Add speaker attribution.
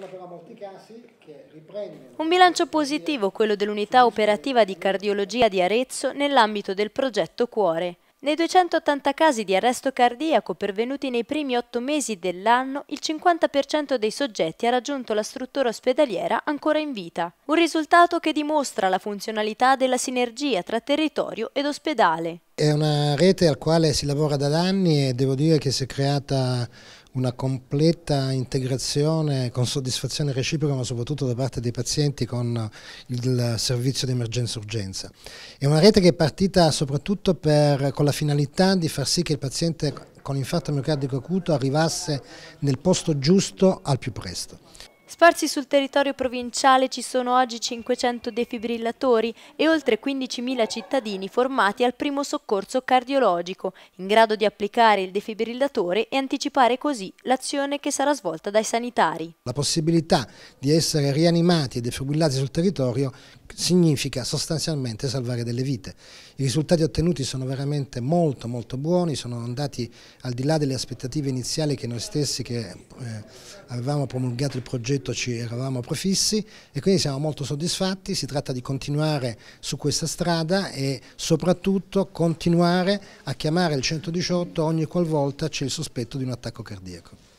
Speaker 1: sono però molti casi che riprendono...
Speaker 2: Un bilancio positivo quello dell'unità operativa di cardiologia di Arezzo nell'ambito del progetto Cuore. Nei 280 casi di arresto cardiaco pervenuti nei primi otto mesi dell'anno, il 50% dei soggetti ha raggiunto la struttura ospedaliera ancora in vita. Un risultato che dimostra la funzionalità della sinergia tra territorio ed ospedale.
Speaker 1: È una rete al quale si lavora da anni e devo dire che si è creata una completa integrazione con soddisfazione reciproca ma soprattutto da parte dei pazienti con il servizio di emergenza urgenza. È una rete che è partita soprattutto per, con la finalità di far sì che il paziente con infarto miocardico acuto arrivasse nel posto giusto al
Speaker 2: più presto. Sparsi sul territorio provinciale ci sono oggi 500 defibrillatori e oltre 15.000 cittadini formati al primo soccorso cardiologico, in grado di applicare il defibrillatore e anticipare così l'azione che sarà svolta dai sanitari.
Speaker 1: La possibilità di essere rianimati e defibrillati sul territorio significa sostanzialmente salvare delle vite. I risultati ottenuti sono veramente molto molto buoni, sono andati al di là delle aspettative iniziali che noi stessi che eh, avevamo promulgato il progetto ci eravamo prefissi e quindi siamo molto soddisfatti, si tratta di continuare su questa strada e soprattutto continuare a chiamare il 118 ogni qualvolta c'è il sospetto di un attacco cardiaco.